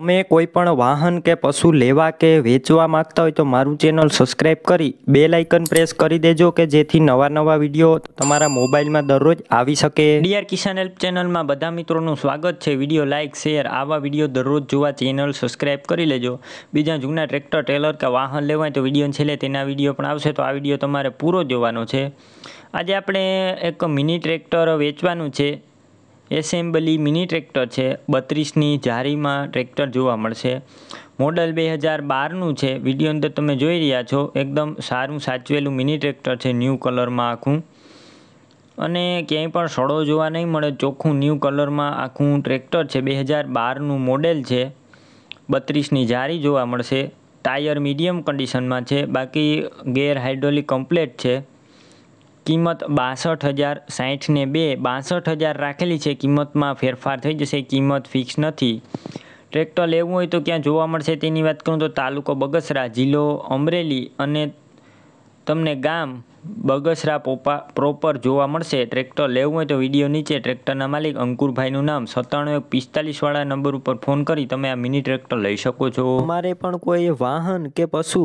તમે કોઈ પણ વાહન કે પશુ લેવા કે વેચવા માંગતા હોય તો મારું ચેનલ સબસ્ક્રાઈબ કરી બે લાઇકન પ્રેસ કરી દેજો કે જેથી નવા નવા વિડીયો તમારા મોબાઈલમાં દરરોજ આવી શકે ડીઆર કિસાન હેલ્પ ચેનલમાં બધા મિત્રોનું સ્વાગત છે વિડીયો લાઇક શેર આવા વિડીયો દરરોજ જોવા ચેનલ સબસ્ક્રાઈબ કરી લેજો બીજા જૂના ટ્રેક્ટર ટ્રેલર કે વાહન લેવા હોય તો વિડીયો છેલ્લે તેના વિડીયો પણ આવશે તો આ વિડીયો તમારે પૂરો જોવાનો છે આજે આપણે એક મિની ટ્રેક્ટર વેચવાનું છે એસેમ્બલી મિની ટ્રેક્ટર છે બત્રીસની જારીમાં ટ્રેક્ટર જોવા મળશે મોડલ બે હજાર બારનું છે વિડીયો અંદર તમે જોઈ રહ્યા છો એકદમ સારું સાચવેલું મિની ટ્રેક્ટર છે ન્યૂ કલરમાં આખું અને ક્યાંય પણ સડો જોવા નહીં મળે ચોખ્ખું ન્યૂ કલરમાં આખું ટ્રેક્ટર છે બે હજાર બારનું મોડેલ છે બત્રીસની જારી જોવા મળશે ટાયર મીડિયમ કન્ડિશનમાં છે બાકી ગેર હાઇડ્રોલિક કમ્પ્લેટ છે કિંમત બાસઠ હજાર સાહીઠને બે બાસઠ હજાર રાખેલી છે કિંમતમાં ફેરફાર થઈ જશે કિંમત ફિક્સ નથી ટ્રેક્ટર લેવું હોય તો ક્યાં જોવા મળશે તેની વાત કરું તો તાલુકો બગસરા જિલ્લો અમરેલી અને તમને ગામ બગસરા પોપા પ્રોપર જોવા મળશે ટ્રેક્ટર લેવું હોય તો વિડીયો નીચે ટ્રેક્ટરના માલિક અંકુરભાઈનું નામ સત્તાણું પિસ્તાલીસવાળા નંબર ઉપર ફોન કરી તમે આ મિની ટ્રેક્ટર લઈ શકો છો અમારે પણ કોઈ વાહન કે પશુ